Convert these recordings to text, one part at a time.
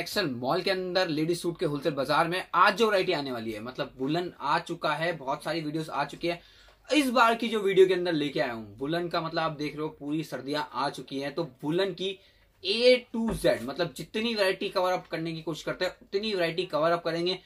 action mall के अंदर ladies suit के होलसेल बाजार में आज जो वरायटी आने वाली है मतलब बुलन आ चुका है बहुत सारी वीडियोस आ चुकी है इस बार की जो वीडियो के अंदर लेके आया हूँ बुलन का मतलब आप देख रहे हो पूरी सर्दियां आ चुकी हैं तो बुलन की ए टू जेड मतलब जितनी वरायटी कवर अप करने की कोशिश करते हैं उतनी वरायटी कवर अप करेंगे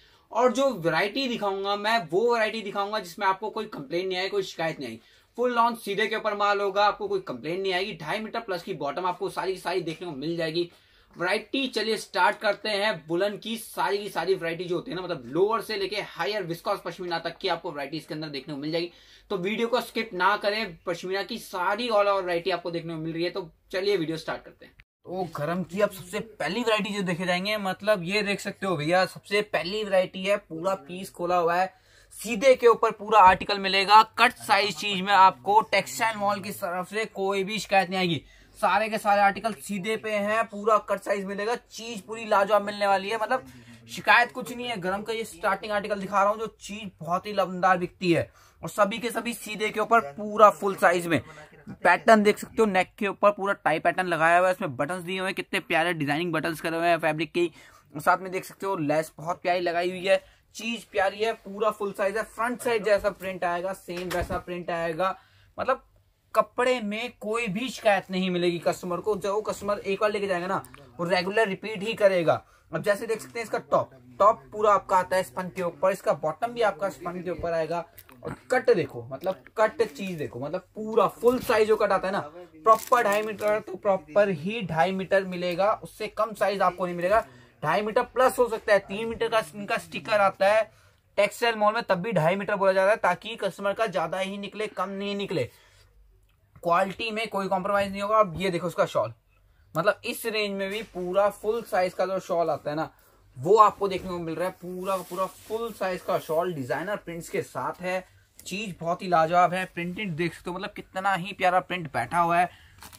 और जो वरायटी दिखाऊंगा मैं वो वरायटी दिखाऊंगा जिसमें आपको कोई कंप्लेन नहीं आई कोई शिकायत नहीं आई फुल लॉन्च सीधे के ऊपर माल होगा आपको कोई कंप्लेन नहीं आएगी ढाई मीटर प्लस की बॉटम आपको सारी की सारी देखने को मिल जाएगी वैरायटी चलिए स्टार्ट करते हैं बुलन की सारी की सारी वैरायटी जो होती है ना मतलब लोअर से लेके हायर विस्कॉस पश्मीना तक की आपको वैरायटी इसके अंदर देखने को मिल जाएगी तो वीडियो को स्किप ना करें पश्मीना की सारी ऑल ओवर वैरायटी आपको देखने को मिल रही है तो चलिए वीडियो स्टार्ट करते हैं तो गर्म की अब सबसे पहली वैरायटी जो देखे जाएंगे मतलब ये देख सकते हो भैया सबसे पहली वैरायटी है पूरा पीस खोला हुआ है सीधे के ऊपर पूरा आर्टिकल मिलेगा कट साइज चीज में आपको टेक्सटाइल मॉल की तरफ से कोई भी शिकायत नहीं आएगी सारे के सारे आर्टिकल सीधे पे हैं पूरा कट साइज मिलेगा चीज पूरी लाजवाब मिलने वाली है मतलब शिकायत कुछ नहीं है गर्म का ये स्टार्टिंग आर्टिकल दिखा रहा हूँ जो चीज बहुत ही लमदार बिकती है और सभी के सभी सीधे के ऊपर पूरा फुल साइज में पैटर्न देख सकते हो नेक के ऊपर पूरा टाई पैटर्न लगाया हुआ है इसमें बटन दिए हुए हैं कितने प्यारे डिजाइनिंग बटन करे हुए हैं फेब्रिक की साथ में देख सकते हो लेस बहुत प्यारी लगाई हुई है चीज प्यारी है पूरा फुल साइज है फ्रंट साइड जैसा प्रिंट आएगा सेम वैसा प्रिंट आएगा मतलब कपड़े में कोई भी शिकायत नहीं मिलेगी कस्टमर को जो कस्टमर एक बार लेके जाएगा ना वो रेगुलर रिपीट ही करेगा अब जैसे देख सकते हैं इसका टॉप टॉप पूरा आपका आता है स्पन के ऊपर इसका बॉटम भी आपका स्पन के ऊपर आएगा और कट देखो मतलब कट चीज देखो मतलब पूरा फुल साइज जो कट आता है ना प्रॉपर ढाई मीटर तो प्रॉपर ही ढाई मीटर मिलेगा उससे कम साइज आपको नहीं मिलेगा ढाई मीटर प्लस हो सकता है तीन मीटर का इनका स्टिकर आता है टेक्सटाइल मॉल में तब भी ढाई मीटर बोला जाता है ताकि कस्टमर का ज्यादा ही निकले कम नहीं निकले क्वालिटी में कोई कॉम्प्रोमाइज नहीं होगा अब ये देखो उसका शॉल मतलब इस रेंज में भी पूरा फुल साइज का जो शॉल आता है ना वो आपको देखने को मिल रहा है पूरा पूरा फुल साइज का शॉल डिजाइनर प्रिंट्स के साथ है चीज बहुत ही लाजवाब है प्रिंटेड देख सकते हो मतलब कितना ही प्यारा प्रिंट बैठा हुआ है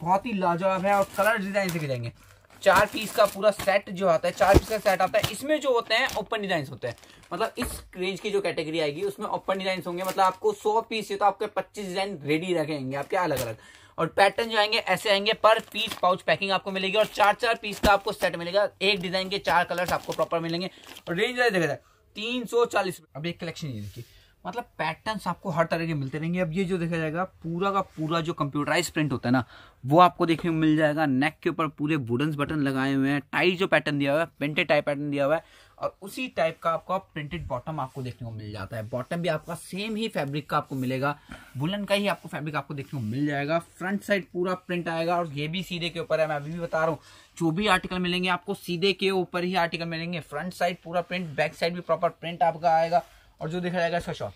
बहुत ही लाजवाब है और कलर डिजाइन से गिरेंगे चार पीस का पूरा सेट जो आता है चार पीस का सेट आता है इसमें जो होते हैं ओपन डिजाइन होते हैं मतलब इस रेंज की जो कैटेगरी आएगी उसमें ओपन डिजाइन होंगे मतलब आपको सौ पीस ये तो आपके पच्चीस डिजाइन रेडी रखेंगे आपके अलग अलग और पैटर्न जो आएंगे ऐसे आएंगे पर पीस पाउच पैकिंग आपको मिलेगी और चार चार पीस का आपको सेट मिलेगा एक डिजाइन के चार कलर्स आपको प्रॉपर मिलेंगे और रेंज देखा जाए तीन सौ चालीस अब एक कलेक्शन देखिए मतलब पैटर्न्स आपको हर तरह के मिलते रहेंगे अब ये जो देखा जाएगा पूरा का पूरा जो कंप्यूटराइज प्रिंट होता है ना वो आपको देखने को मिल जाएगा नेक के ऊपर पूरे वुडन्स बटन लगाए हुए हैं टाई जो पैटर्न दिया हुआ है प्रिंटेड टाइप पैटर्न दिया हुआ है और उसी टाइप का आपका प्रिंटेड बॉटम आपको देखने को मिल जाता है बॉटम भी आपका सेम ही फैब्रिक का आपको मिलेगा वुलन का ही आपको फैब्रिक आपको देखने को मिल जाएगा फ्रंट साइड पूरा प्रिंट आएगा और ये भी सीधे के ऊपर है मैं अभी भी बता रहा हूँ जो भी आर्टिकल मिलेंगे आपको सीधे के ऊपर ही आर्टिकल मिलेंगे फ्रंट साइड पूरा प्रिंट बैक साइड भी प्रॉपर प्रिंट आपका आएगा और जो देखा जाएगा इसका शॉल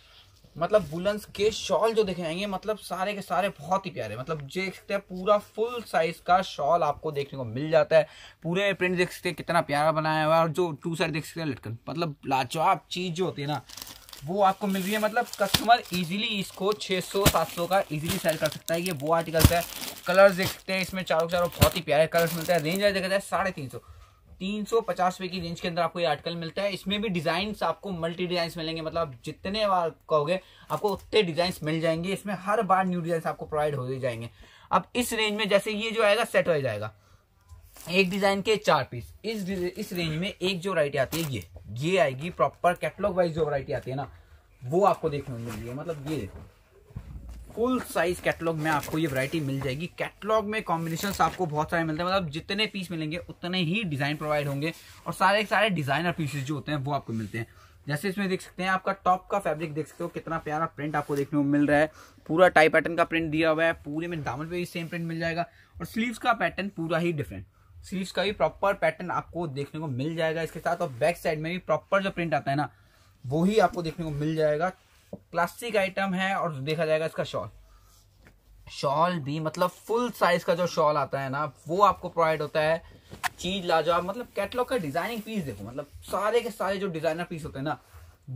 मतलब बुलंस के शॉल जो देखे जाएंगे मतलब सारे के सारे बहुत ही प्यारे मतलब देख सकते हैं पूरा फुल साइज का शॉल आपको देखने को मिल जाता है पूरे प्रिंट देख सकते हैं कितना प्यारा बनाया हुआ है और जो टू साइड देख सकते हैं लटकन मतलब लाजवाब चीज़ जो होती है ना वो आपको मिल रही है मतलब कस्टमर इजीली इसको 600 700 का इजीली सेल कर सकता है ये वो आर्टिकल्स है कलर्स देख सकते हैं इसमें चारों चारों बहुत ही प्यारे कलर्स मिलते हैं रेंज देखा जाए साढ़े तीन सौ तीन सौ पचास रुपए की रेंज के अंदर आपको ये आर्टिकल मिलता है इसमें भी डिजाइन आपको मल्टी डिजाइन मिलेंगे मतलब जितने बार कहोगे आपको उतने डिजाइन मिल जाएंगे इसमें हर बार न्यू डिजाइन आपको प्रोवाइड हो जाएंगे अब इस रेंज में जैसे ये जो आएगा सेट वाइज आएगा एक डिजाइन के चार पीस इस इस रेंज में एक जो वरायटी आती है ये ये आएगी प्रॉपर कैटलॉग वाइज जो वरायटी आती है ना वो आपको देखने को मिलेगी मतलब ये देखो फुल साइज कैटलॉग में आपको ये वैरायटी मिल जाएगी कैटलॉग में कॉम्बिनेशन आपको बहुत सारे मिलते हैं मतलब जितने पीस मिलेंगे उतने ही डिजाइन प्रोवाइड होंगे और सारे सारे डिजाइनर पीसेज जो होते हैं वो आपको मिलते हैं जैसे इसमें देख सकते हैं आपका टॉप का फैब्रिक देख सकते हो कितना प्यारा प्रिंट आपको देखने को मिल रहा है पूरा टाई पैटर्न का प्रिंट दिया हुआ है पूरे में दामन पे भी सेम प्रिंट मिल जाएगा और स्लीव्स का पैटर्न पूरा ही डिफरेंट स्लीव्स का भी प्रॉपर पैटर्न आपको देखने को मिल जाएगा इसके साथ और बैक साइड में भी प्रॉपर जो प्रिंट आता है ना वही आपको देखने को मिल जाएगा क्लासिक आइटम है और देखा जाएगा इसका शॉल शॉल भी मतलब फुल साइज का जो शॉल आता है ना वो आपको प्रोवाइड होता है चीज लाजवाब मतलब कैटलॉग का डिजाइनिंग पीस देखो मतलब सारे के सारे जो डिजाइनर पीस होते हैं ना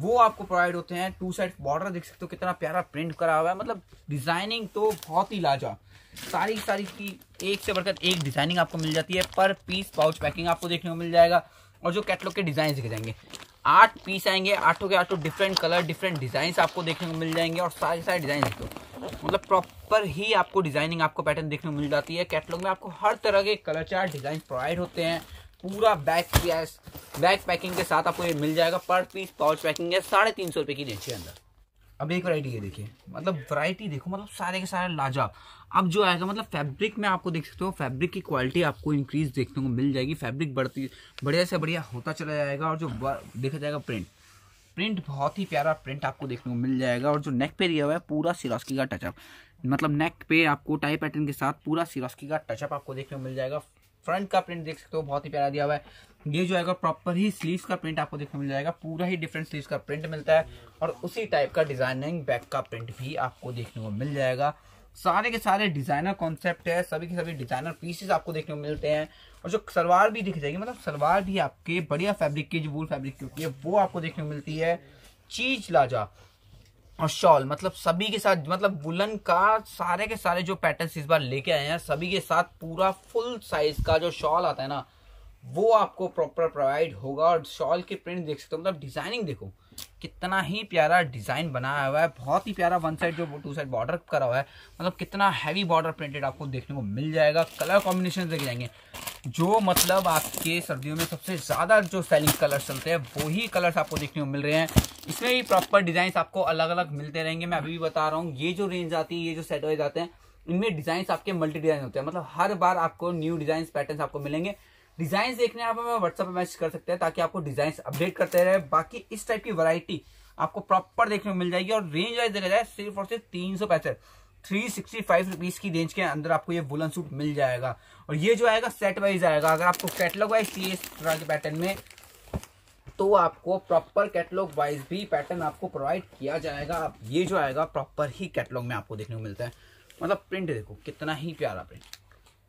वो आपको प्रोवाइड होते हैं टू साइड बॉर्डर देख सकते हो कितना प्यारा प्रिंट करा हुआ है मतलब डिजाइनिंग तो बहुत ही लाजवाब सारी सारी की एक से बढ़कर एक डिजाइनिंग आपको मिल जाती है पर पीस पाउच पैकिंग आपको देखने को मिल जाएगा और जो कैटलॉग के डिजाइन दिखे जाएंगे आठ पीस आएंगे आठों के आठों डिफरेंट कलर डिफरेंट डिज़ाइन आपको देखने को मिल जाएंगे और सारे सारे डिज़ाइन देखो मतलब प्रॉपर ही आपको डिज़ाइनिंग आपको पैटर्न देखने को मिल जाती है कैटलॉग में आपको हर तरह के कलर चार डिज़ाइन प्रोवाइड होते हैं पूरा बैक बैक पैकिंग के साथ आपको ये मिल जाएगा पर पीस पाउच पैकिंग है साढ़े तीन सौ रुपये की रेंज के अंदर अब एक वैरायटी ये देखिए मतलब वैरायटी देखो मतलब सारे के सारे लाजवाब अब जो आएगा मतलब फैब्रिक में आपको देख सकते हो फैब्रिक की क्वालिटी आपको इंक्रीज देखने को मिल जाएगी फैब्रिक बढ़ती बढ़िया से बढ़िया होता चला जाएगा और जो देखा जाएगा प्रिंट प्रिंट बहुत ही प्यारा प्रिंट आपको देखने को मिल जाएगा और जो नेक पे दिया हुआ है पूरा सिरोस्की का टचअप मतलब नेक पे आपको टाई पैटर्न के साथ पूरा सिरोस्की का टचअप आपको देखने को मिल जाएगा फ्रंट का प्रिंट देख सकते हो बहुत ही प्यारा दिया हुआ है ये जो आएगा प्रॉपर ही स्लीव का प्रिंट आपको देखने मिल जाएगा पूरा ही डिफरेंट स्लीव का प्रिंट मिलता है और उसी टाइप का डिजाइनिंग बैक का प्रिंट भी आपको देखने को मिल जाएगा सारे के सारे डिजाइनर कॉन्सेप्ट है सभी के सभी डिजाइनर पीसेस आपको देखने को मिलते हैं और जो सलवार भी दिख जाएगी मतलब सलवार भी आपके बढ़िया फैब्रिक की जो वूल फैब्रिक की होती है वो आपको देखने को मिलती है चीज लाजा और शॉल मतलब सभी के साथ मतलब वुलन का सारे के सारे जो पैटर्न इस बार लेके आए हैं सभी के साथ पूरा फुल साइज का जो शॉल आता है ना वो आपको प्रॉपर प्रोवाइड होगा और शॉल के प्रिंट देख सकते हो मतलब डिजाइनिंग देखो कितना ही प्यारा डिजाइन बनाया हुआ है बहुत ही प्यारा वन साइड जो टू साइड बॉर्डर करा हुआ है मतलब कितना हैवी बॉर्डर प्रिंटेड आपको देखने को मिल जाएगा कलर कॉम्बिनेशन देख जाएंगे जो मतलब आपके सर्दियों में सबसे ज़्यादा जो सेलिंग कलर चलते हैं वही कलर्स आपको देखने को मिल रहे हैं इसमें भी प्रॉपर डिजाइन आपको अलग अलग मिलते रहेंगे मैं अभी भी बता रहा हूँ ये जो रेंज आती है ये जो सेट वाइज आते हैं इनमें डिजाइन आपके मल्टी डिजाइन होते हैं मतलब हर बार आपको न्यू डिजाइन पैटर्न आपको मिलेंगे डिजाइन देखने आप हमें व्हाट्सएप मैसेज कर सकते हैं ताकि आपको डिजाइन अपडेट करते रहे बाकी इस टाइप की वरायटी आपको प्रॉपर देखने को मिल जाएगी और रेंज वाइज देखा जाए सिर्फ और सिर्फ तीन सौ पैंसठ थ्री सिक्सटी फाइव रुपीज़ की रेंज के अंदर आपको ये वुलन सूट मिल जाएगा और ये जो आएगा सेट वाइज आएगा अगर आपको कैटलॉग वाइज चाहिए इस तरह के पैटर्न में तो आपको प्रॉपर कैटलॉग वाइज भी पैटर्न आपको प्रोवाइड किया जाएगा ये जो आएगा प्रॉपर ही कैटलॉग में आपको देखने को मिलता है मतलब प्रिंट देखो कितना ही प्यारा प्रिंट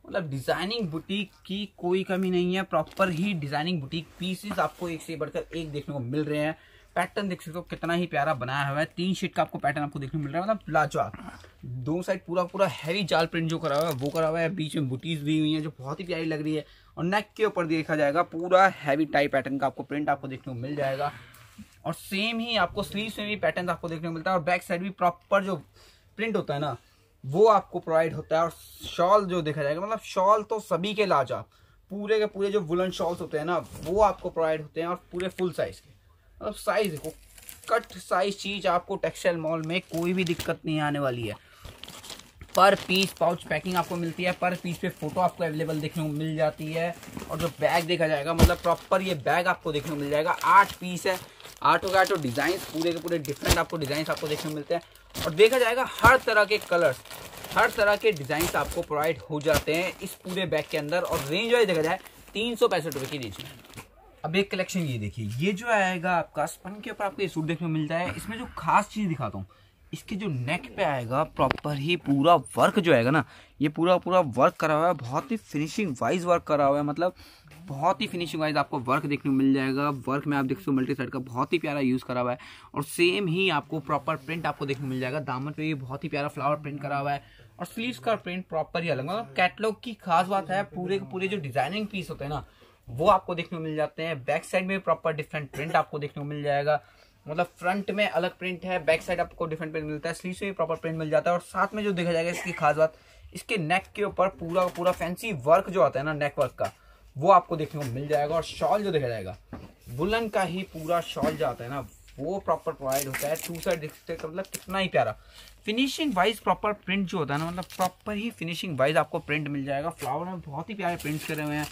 मतलब डिजाइनिंग बुटीक की कोई कमी नहीं है प्रॉपर ही डिजाइनिंग बुटीक पीसेस आपको एक से बढ़कर एक देखने को मिल रहे हैं पैटर्न देख सकते हो कितना ही प्यारा बनाया हुआ है तीन शीट का आपको पैटर्न आपको देखने को मिल रहा है मतलब लाजवाब दो साइड पूरा पूरा हैवी जाल प्रिंट जो करा हुआ है वो करा हुआ है बीच में बुटीज भी हुई है जो बहुत ही प्यारी लग रही है और नेक के ऊपर देखा जाएगा पूरा हैवी टाइप पैटर्न का आपको प्रिंट आपको देखने को मिल जाएगा और सेम ही आपको स्लीव में भी पैटर्न आपको देखने को मिलता है और बैक साइड भी प्रॉपर जो प्रिंट होता है ना वो आपको प्रोवाइड होता है और शॉल जो देखा जाएगा मतलब शॉल तो सभी के लाजा पूरे के पूरे जो वुलन शॉल्स होते हैं ना वो आपको प्रोवाइड होते हैं और पूरे फुल साइज़ के मतलब साइज़ देखो कट साइज चीज़ आपको टेक्सटाइल मॉल में कोई भी दिक्कत नहीं आने वाली है पर पीस पाउच पैकिंग आपको मिलती है पर पीस पे फोटो आपको अवेलेबल देखने को मिल जाती है और जो बैग देखा जाएगा मतलब प्रॉपर ये बैग आपको देखने को मिल जाएगा आठ पीस है आठों के आठों तो डिज़ाइन पूरे के पूरे डिफरेंट आपको डिज़ाइन आपको देखने को मिलते हैं और देखा जाएगा हर तरह के कलर्स हर तरह के डिज़ाइन आपको प्रोवाइड हो जाते हैं इस पूरे बैग के अंदर और रेंज वाइज देखा जाए तीन सौ पैंसठ रुपये की रेंज में अब एक कलेक्शन ये देखिए ये जो आएगा आपका स्पन के ऊपर आपको ये सूट देखने को मिलता है इसमें जो खास चीज़ दिखाता हूँ इसके जो नेक पे आएगा प्रॉपर ही पूरा वर्क जो आएगा ना ये पूरा पूरा वर्क करा हुआ है बहुत ही फिनिशिंग वाइज वर्क करा हुआ है मतलब बहुत ही फिनिशिंग वाइज आपको वर्क देखने को मिल जाएगा वर्क में आप देख सकते हो मल्टी साइड का बहुत ही प्यारा यूज़ करा हुआ है और सेम ही आपको प्रॉपर प्रिंट आपको देखने को मिल जाएगा दामन पे भी बहुत ही प्यारा फ्लावर प्रिंट करा हुआ है और स्लीव्स का प्रिंट प्रॉपर ही अलग मतलब कैटलॉग की खास बात है पूरे पूरे जो डिजाइनिंग पीस होते हैं ना वो आपको देखने को मिल जाते हैं बैक साइड में प्रॉपर डिफरेंट प्रिंट आपको देखने को मिल जाएगा मतलब फ्रंट में अलग प्रिंट है बैक साइड आपको डिफरेंट प्रिंट मिलता है से में प्रॉपर प्रिंट मिल जाता है और साथ में जो देखा जाएगा इसकी खास बात इसके नेक के ऊपर पूरा पूरा फैंसी वर्क जो आता है ना नेक वर्क का वो आपको देखने को मिल जाएगा और शॉल जो देखा जाएगा बुलन का ही पूरा शॉल जो आता है ना वो प्रॉपर प्रोवाइड होता है टू साइड देखते मतलब कितना ही प्यारा फिनिशिंग वाइज प्रॉपर प्रिंट जो होता है ना मतलब प्रॉपर ही फिनिशिंग वाइज आपको प्रिंट मिल जाएगा फ्लावर में बहुत ही प्यारे प्रिंट्स करे हुए हैं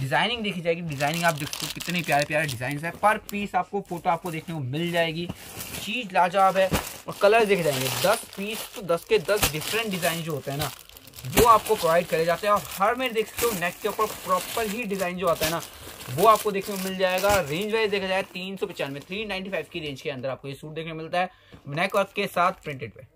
डिज़ाइनिंग देखी जाएगी डिज़ाइनिंग आप देखो कितने प्यारे प्यारे डिज़ाइन है पर पीस आपको फोटो आपको देखने को मिल जाएगी चीज़ लाजवाब है और कलर देखे जाएंगे दस पीस तो दस के दस डिफरेंट डिज़ाइन जो होते हैं ना वो आपको प्रोवाइड करे जाते हैं और हर में देख सकते हो नेक के ऊपर प्रॉपर ही डिज़ाइन जो आता है ना वो आपको देखने को मिल जाएगा रेंज वाइज देखा जाए तीन सौ पचानवे थ्री नाइन्टी फाइव की रेंज के अंदर आपको ये सूट देखने को मिलता है नेक वर्क के साथ प्रिंटेड पे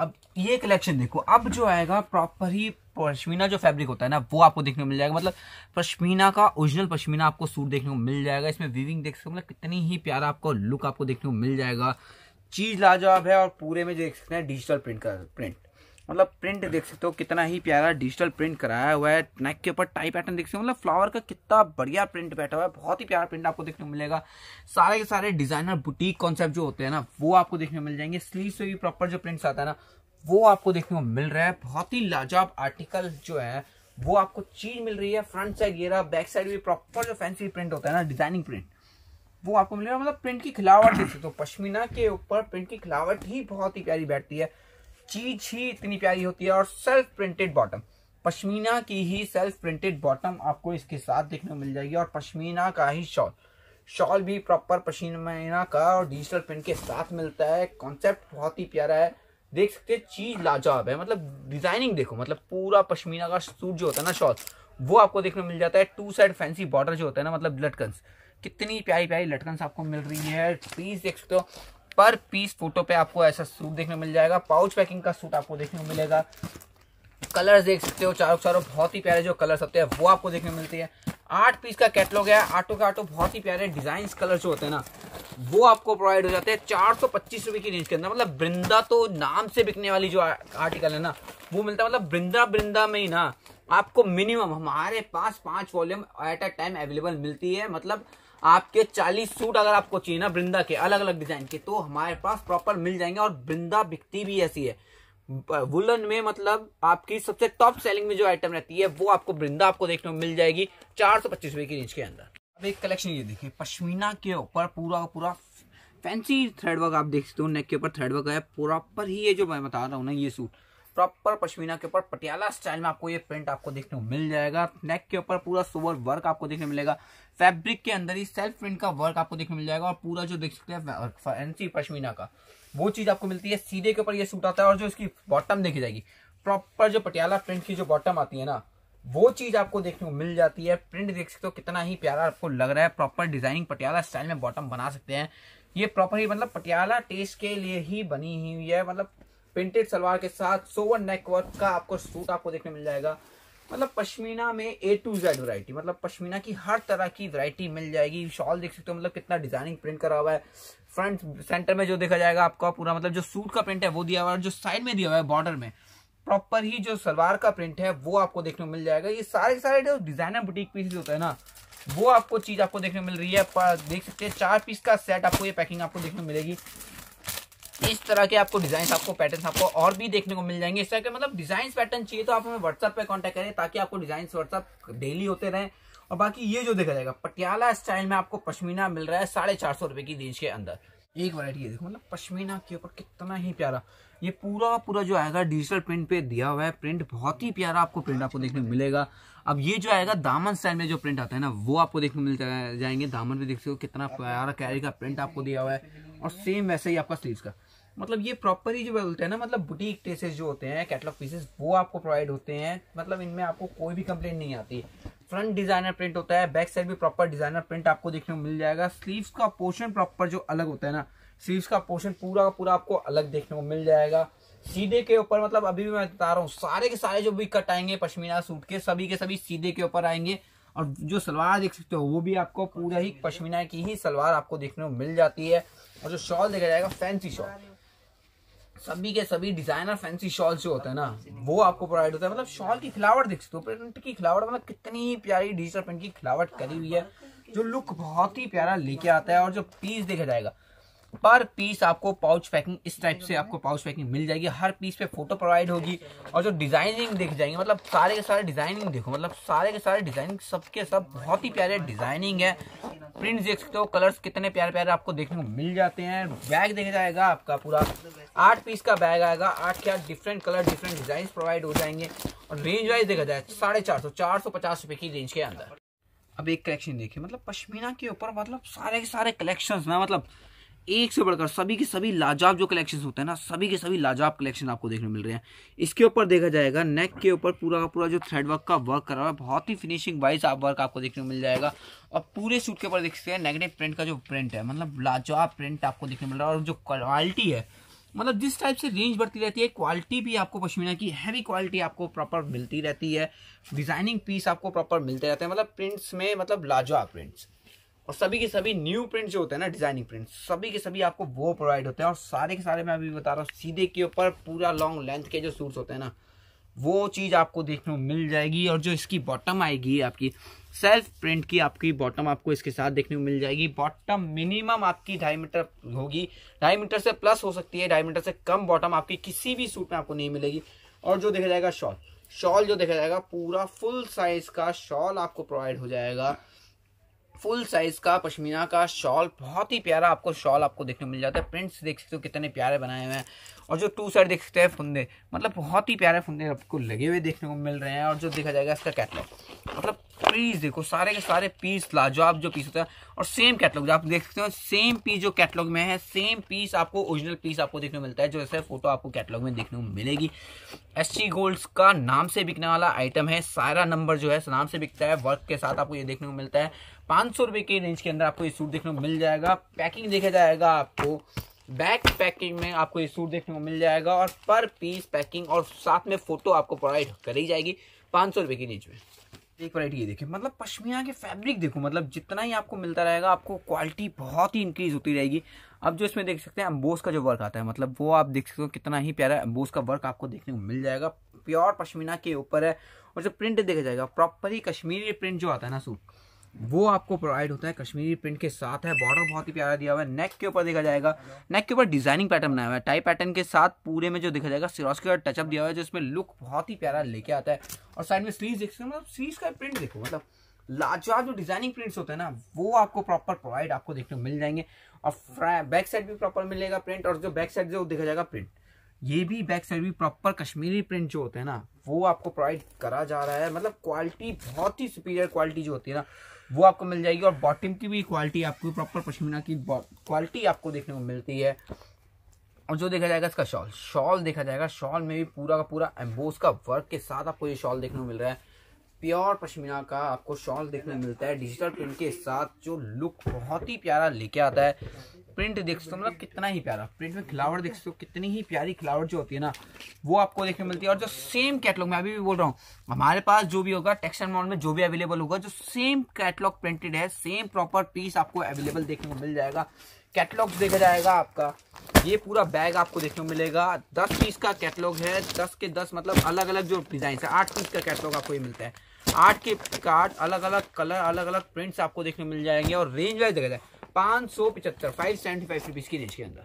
अब ये कलेक्शन देखो अब जो आएगा प्रॉपर ही पश्मीना जो फैब्रिक होता है ना वो आपको देखने को मिल जाएगा मतलब पश्मीना का ओरिजिनल पश्मीना आपको सूट देखने को मिल जाएगा इसमें वीविंग देख सकते हो मतलब कितनी ही प्यारा आपको लुक आपको देखने को मिल जाएगा चीज़ लाजवाब है और पूरे में देख सकते हैं डिजिटल प्रिंट का प्रिंट मतलब प्रिंट देख सकते हो कितना ही प्यारा डिजिटल प्रिंट कराया हुआ है नेक के ऊपर टाई पैटर्न देख सकते हो मतलब फ्लावर का कितना बढ़िया प्रिंट बैठा हुआ है बहुत ही प्यारा प्रिंट आपको देखने को मिलेगा सारे के सारे डिजाइनर बुटीक कॉन्सेप्ट जो होते हैं ना वो आपको देखने को मिल जाएंगे स्लीव से भी प्रॉपर जो प्रिंट्स आता है ना वो आपको देखने को मिल रहा है बहुत ही लाजवाब आर्टिकल जो है वो आपको चीज मिल रही है फ्रंट साइड ये रहा बैक साइड भी प्रॉपर जो फैंसी प्रिंट होता है ना डिजाइनिंग प्रिंट वो आपको मिल रहा है मतलब प्रिंट की खिलावट देख सकते हो पश्मीना के ऊपर प्रिंट की खिलावट ही बहुत ही प्यारी बैठती है चीज ही इतनी प्यारी होती है और सेल्फ प्रिंटेड बॉटम पश्मीना की ही सेल्फ प्रिंटेड बॉटम आपको इसके साथ देखने को मिल जाएगी और पश्मीना का ही शॉल शॉल भी प्रॉपर पश्मीना का और डिजिटल प्रिंट के साथ मिलता है कॉन्सेप्ट बहुत ही प्यारा है देख सकते हैं चीज लाजवाब है मतलब डिजाइनिंग देखो मतलब पूरा पश्मीना का सूट जो होता है ना शॉल वो आपको देखने को मिल जाता है टू साइड फैंसी बॉर्डर जो होता है ना मतलब लटकन कितनी प्यारी प्यारी लटकन्स आपको मिल रही है प्लीज देख सकते हो पर पीस फोटो पे आपको ऐसा सूट देखने मिल जाएगा पाउच पैकिंग का सूट आपको देखने को मिलेगा कलर्स देख सकते हो चारों चारों बहुत ही प्यारे जो कलर्स होते हैं वो आपको देखने मिलती है आठ पीस का कैटलॉग है आटो के आटो बहुत ही प्यारे डिजाइन कलर जो होते हैं ना वो आपको प्रोवाइड हो जाते हैं चार सौ पच्चीस रुपए की रेंज के अंदर मतलब वृंदा तो नाम से बिकने वाली जो आर्टिकल है ना वो मिलता है मतलब वृंदा वृंदा में ही ना आपको मिनिमम हमारे पास पांच volume at a time available मिलती है मतलब आपके 40 सूट अगर आपको चाहिए ना वृंदा के अलग अलग डिजाइन के तो हमारे पास प्रॉपर मिल जाएंगे और वृंदा बिकती भी ऐसी है वुलन में मतलब आपकी सबसे टॉप सेलिंग में जो आइटम रहती है वो आपको वृंदा आपको देखने को मिल जाएगी चार सौ पच्चीस रुपए की रेंज के अंदर अब एक कलेक्शन ये देखिए पश्मीना के ऊपर पूरा पूरा फैंसी थ्रेडवर्क आप देख सकते हो नेक के ऊपर थ्रेडवर्क है प्रॉपर ही ये जो मैं बता रहा हूँ ना ये सूट प्रॉपर पश्मीना के ऊपर पटियाला स्टाइल में आपको ये प्रिंट आपको देखने को मिल जाएगा नेक के ऊपर पूरा सोवर वर्क आपको देखने मिलेगा फैब्रिक के अंदर ही सेल्फ प्रिंट का वर्क आपको देखने मिल जाएगा और पूरा जो देख सकते हैं फैंसी पश्मीना का वो चीज आपको मिलती है सीधे के ऊपर ये सूट आता है और जो इसकी बॉटम देखी जाएगी प्रॉपर जो पटियाला प्रिंट की जो बॉटम आती है ना वो चीज आपको देखने को मिल जाती है प्रिंट देख सकते हो कितना ही प्यारा आपको लग रहा है प्रॉपर डिजाइनिंग पटियाला स्टाइल में बॉटम बना सकते हैं ये प्रॉपर ही मतलब पटियाला टेस्ट के लिए ही बनी हुई है मतलब प्रिंटेड सलवार के साथ सोवर नेक वर्क का आपको सूट आपको देखने मिल जाएगा मतलब पश्मीना में ए टू जेड वरायटी मतलब पश्मीना की हर तरह की वरायटी मिल जाएगी शॉल देख सकते हो मतलब कितना डिजाइनिंग प्रिंट करा हुआ है फ्रंट सेंटर में जो देखा जाएगा आपका पूरा मतलब जो सूट का प्रिंट है वो दिया हुआ है जो साइड में दिया हुआ है बॉर्डर में प्रॉपर ही जो सलवार का प्रिंट है वो आपको देखने को मिल जाएगा ये सारे के सारे जो डिजाइनर बुटीक पीस होता है ना वो आपको चीज आपको देखने मिल रही है पर देख सकते हैं चार पीस का सेट आपको ये पैकिंग आपको देखने मिलेगी इस तरह के आपको डिजाइन आपको पैटर्न आपको और भी देखने को मिल जाएंगे इस तरह के मतलब डिजाइन पैटर्न चाहिए तो आप हमें व्हाट्सएप पे कॉन्टेक्ट करें ताकि आपको डिजाइन व्हाट्सएप डेली होते रहे और बाकी ये जो देखा जाएगा पटियाला स्टाइल में आपको पश्मीना मिल रहा है साढ़े चार सौ रुपए की रेंज के अंदर एक वैरायटी ये देखो मतलब पश्मीना के ऊपर कितना ही प्यारा ये पूरा पूरा जो आएगा डिजिटल प्रिंट पे दिया हुआ है प्रिंट बहुत ही प्यारा आपको प्रिंट आपको देखने को मिलेगा अब ये जो आएगा दामन स्टाइल में जो प्रिंट आता है ना वो आपको देखने को मिल जाएंगे दामन भी देख सकते हो कितना प्यारा कैरी का प्रिंट आपको दिया हुआ है और सेम वैसे ही आपका स्लीव का मतलब ये प्रॉपर ही जो बोलते हैं ना मतलब बुटीक टेसेस जो होते हैं कैटलॉग पीसेस वो आपको प्रोवाइड होते हैं मतलब इनमें आपको कोई भी कंप्लेंट नहीं आती फ्रंट डिजाइनर प्रिंट होता है बैक साइड भी प्रॉपर डिजाइनर प्रिंट आपको देखने को मिल जाएगा स्लीव्स का पोर्शन प्रॉपर जो अलग होता है ना स्लीव्स का पोर्शन पूरा का पूरा आपको अलग देखने को मिल जाएगा सीधे के ऊपर मतलब अभी भी मैं बता रहा हूँ सारे के सारे जो भी कट आएंगे पश्मीना सूट के सभी के सभी सीधे के ऊपर आएंगे और जो सलवार देख सकते हो वो भी आपको पूरा ही पश्मीना की ही सलवार आपको देखने को मिल जाती है और जो शॉल देखा जाएगा फैंसी शॉल सभी के सभी डिजाइनर फैंसी शॉल जो होता है ना वो आपको प्रोवाइड होता है मतलब शॉल की खिलावट देख सकते हो प्रिंट की खिलावट मतलब कितनी प्यारी डिजिटल प्रिंट की खिलावट करी हुई है जो लुक बहुत ही प्यारा लेके आता है और जो पीस देखा जाएगा पर पीस आपको पाउच पैकिंग इस टाइप से आपको पाउच पैकिंग मिल जाएगी हर पीस पे फोटो प्रोवाइड होगी और जो डिजाइनिंग देख जाएंगे मतलब सारे के सारे डिजाइनिंग देखो मतलब सारे के सारे डिजाइनिंग सबके सब बहुत ही प्यारे डिजाइनिंग है प्रिंट देख सकते हो कलर्स कितने प्यारे प्यारे आपको देखने को मिल जाते हैं बैग देखा जाएगा आपका पूरा आठ पीस का बैग आएगा आठ के आठ different colour different design provide हो जाएंगे और रेंज वाइज देखा जाए साढ़े चार सौ चार सौ पचास रुपए की रेंज के अंदर अब एक कलेक्शन देखिए मतलब पश्मीना के ऊपर मतलब सारे के सारे कलेक्शंस ना मतलब एक से बढ़कर सभी के सभी लाजाब जो कलेक्शन होते हैं ना सभी के सभी लाजाब कलेक्शन आपको देखने मिल रहे हैं इसके ऊपर देखा जाएगा नेक के ऊपर पूरा का पूरा जो थ्रेड वर्क का वर्क करा हुआ है बहुत ही फिनिशिंग वाइज आप वर्क आपको देखने मिल जाएगा और पूरे सूट के ऊपर देख सकते हैं नेगेटिव प्रिंट का जो प्रिंट है मतलब लाजवाब प्रिंट आपको देखने मिल रहा है और जो क्वालिटी है मतलब जिस टाइप से रेंज बढ़ती रहती है क्वालिटी भी आपको पश्मीना की हैवी क्वालिटी आपको प्रॉपर मिलती रहती है डिजाइनिंग पीस आपको प्रॉपर मिलते रहते हैं मतलब प्रिंट्स में मतलब लाजवाब प्रिंट्स और सभी के सभी न्यू प्रिंट जो होते हैं ना डिजाइनिंग प्रिंट सभी के सभी आपको वो प्रोवाइड होते हैं और सारे के सारे मैं अभी बता रहा हूँ सीधे के ऊपर पूरा लॉन्ग लेंथ के जो सूट्स होते हैं ना वो चीज़ आपको देखने को मिल जाएगी और जो इसकी बॉटम आएगी आपकी सेल्फ प्रिंट की आपकी बॉटम आपको इसके साथ देखने को मिल जाएगी बॉटम मिनिमम आपकी ढाई मीटर होगी ढाई मीटर से प्लस हो सकती है ढाई मीटर से कम बॉटम आपकी किसी भी सूट में आपको नहीं मिलेगी और जो देखा जाएगा शॉल शॉल जो देखा जाएगा पूरा फुल साइज का शॉल आपको प्रोवाइड हो जाएगा फुल साइज का पश्मीना का शॉल बहुत ही प्यारा आपको शॉल आपको देखने को मिल जाता है प्रिंट्स देख सकते हो कितने प्यारे बनाए हुए हैं और जो टू साइड देख सकते हैं फुंदे मतलब बहुत ही प्यारे फुंदे आपको लगे हुए देखने को मिल रहे हैं और जो देखा जाएगा इसका कैटलॉग मतलब पीस देखो सारे के सारे पीस लाजवाब जो पीस होता है और सेम कैटलॉग आप देख सकते हो सेम पीस जो कैटलॉग में है सेम पीस आपको ओरिजिनल पीस आपको देखने को मिलता है जो ऐसे फोटो आपको कैटलॉग में देखने को मिलेगी एस सी गोल्ड का नाम से बिकने वाला आइटम है सारा नंबर जो है नाम से बिकता है वर्क के साथ आपको ये देखने को मिलता है पाँच सौ रुपये की रेंज के अंदर आपको ये सूट देखने को मिल जाएगा पैकिंग देखा जाएगा आपको बैक पैकिंग में आपको ये सूट देखने को मिल जाएगा और पर पीस पैकिंग और साथ में फोटो आपको प्रोवाइड करी जाएगी पाँच सौ रुपये की रेंज में एक वैरायटी ये देखिए मतलब पश्मीना के फैब्रिक देखो मतलब जितना ही आपको मिलता रहेगा आपको क्वालिटी बहुत ही इंक्रीज होती रहेगी अब जो इसमें देख सकते हैं अम्बोस का जो वर्क आता है मतलब वो आप देख सकते हो कितना ही प्यारा अम्बोस का वर्क आपको देखने को मिल जाएगा प्योर पश्मीना के ऊपर है और जो प्रिंट देखा जाएगा प्रॉपर ही कश्मीरी प्रिंट जो आता है ना सूट वो आपको प्रोवाइड होता है कश्मीरी प्रिंट के साथ है बॉर्डर बहुत ही प्यारा दिया हुआ है नेक के ऊपर देखा जाएगा नेक के ऊपर डिजाइनिंग पैटर्न बनाया हुआ है टाई पैटर्न के साथ पूरे में जो देखा जाएगा सिरोस के टचअप दिया हुआ है जिसमें लुक बहुत ही प्यारा लेके आता है और साइड में स्लीव देख सकते मतलब स्लीव का प्रिंट देखो मतलब लाजवाब जो डिजाइनिंग प्रिंट्स होते हैं ना वो आपको प्रॉपर प्रोवाइड आपको देखने को मिल जाएंगे और बैक साइड भी प्रॉपर मिलेगा प्रिंट और जो बैक साइड जो देखा जाएगा प्रिंट ये भी बैक साइड भी प्रॉपर कश्मीरी प्रिंट जो होते हैं ना वो आपको प्रोवाइड करा जा रहा है मतलब क्वालिटी बहुत ही सुपीरियर क्वालिटी जो होती है ना वो आपको मिल जाएगी और बॉटम की भी क्वालिटी आपको प्रॉपर पश्मीना की क्वालिटी आपको देखने को मिलती है और जो देखा जाएगा इसका शॉल शॉल देखा जाएगा शॉल में भी पूरा का पूरा एम्बोस का वर्क के साथ आपको ये शॉल देखने को मिल रहा है प्योर पश्मीना का आपको शॉल देखने मिलता है डिजिटल प्रिंट के साथ जो लुक बहुत ही प्यारा लेके आता है प्रिंट देख सकते हो मतलब कितना ही प्यारा प्रिंट में खिलावट देख सकते हो कितनी ही प्यारी खिलावट जो होती है ना वो आपको देखने मिलती है और जो सेम कैटलॉग मैं अभी भी बोल रहा हूँ हमारे पास जो भी होगा टेक्सटाइल माउंट में जो भी अवेलेबल होगा जो सेम कैटलॉग प्रिंटेड है सेम प्रॉपर पीस आपको अवेलेबल देखने को मिल जाएगा कैटलॉग देखा जाएगा आपका ये पूरा बैग आपको देखने को मिलेगा दस पीस का कैटलॉग है दस के दस मतलब अलग अलग जो डिज़ाइन है आठ पीस का कैटलॉग आपको ये मिलता है आठ के कार्ड अलग अलग कलर अलग अलग प्रिंट्स आपको देखने मिल जाएंगे और रेंज वाइज देखा जाए पांच सौ पचहत्तर फाइव सेवेंटी फाइव रुपीज़ की रेंज के अंदर